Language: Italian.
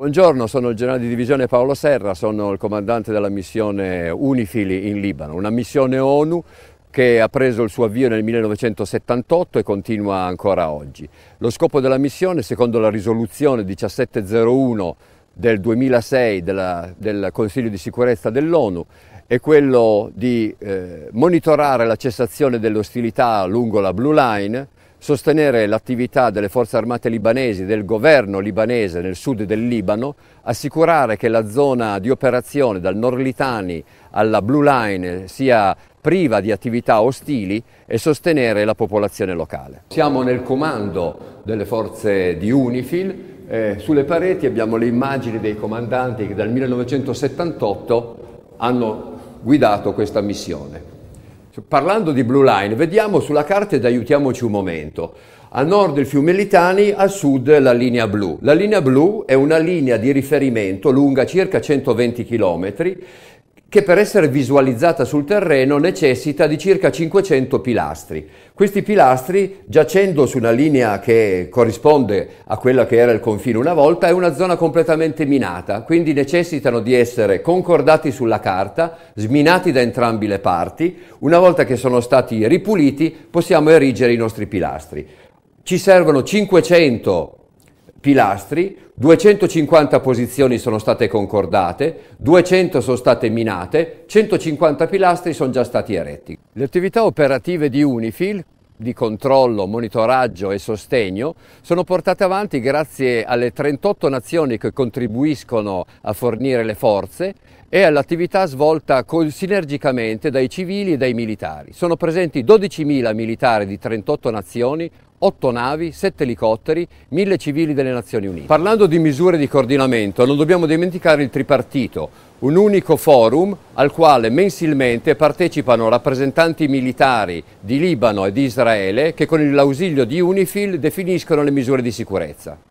Buongiorno, sono il generale di divisione Paolo Serra, sono il comandante della missione Unifili in Libano, una missione ONU che ha preso il suo avvio nel 1978 e continua ancora oggi. Lo scopo della missione, secondo la risoluzione 1701 del 2006 della, del Consiglio di sicurezza dell'ONU, è quello di eh, monitorare la cessazione delle ostilità lungo la Blue Line, sostenere l'attività delle forze armate libanesi, del governo libanese nel sud del Libano, assicurare che la zona di operazione dal Nord Litani alla Blue Line sia priva di attività ostili e sostenere la popolazione locale. Siamo nel comando delle forze di UNIFIL, eh, sulle pareti abbiamo le immagini dei comandanti che dal 1978 hanno guidato questa missione. Cioè, parlando di Blue Line, vediamo sulla carta ed aiutiamoci un momento. A nord il fiume Litani, a sud la linea blu. La linea blu è una linea di riferimento lunga circa 120 km che per essere visualizzata sul terreno necessita di circa 500 pilastri. Questi pilastri, giacendo su una linea che corrisponde a quella che era il confine una volta, è una zona completamente minata, quindi necessitano di essere concordati sulla carta, sminati da entrambi le parti. Una volta che sono stati ripuliti possiamo erigere i nostri pilastri. Ci servono 500 pilastri, 250 posizioni sono state concordate, 200 sono state minate, 150 pilastri sono già stati eretti. Le attività operative di Unifil di controllo, monitoraggio e sostegno sono portate avanti grazie alle 38 nazioni che contribuiscono a fornire le forze e all'attività svolta sinergicamente dai civili e dai militari. Sono presenti 12.000 militari di 38 nazioni, 8 navi, 7 elicotteri, 1000 civili delle Nazioni Unite. Parlando di misure di coordinamento, non dobbiamo dimenticare il tripartito, un unico forum al quale mensilmente partecipano rappresentanti militari di Libano e di Israele che con l'ausilio di UNIFIL definiscono le misure di sicurezza.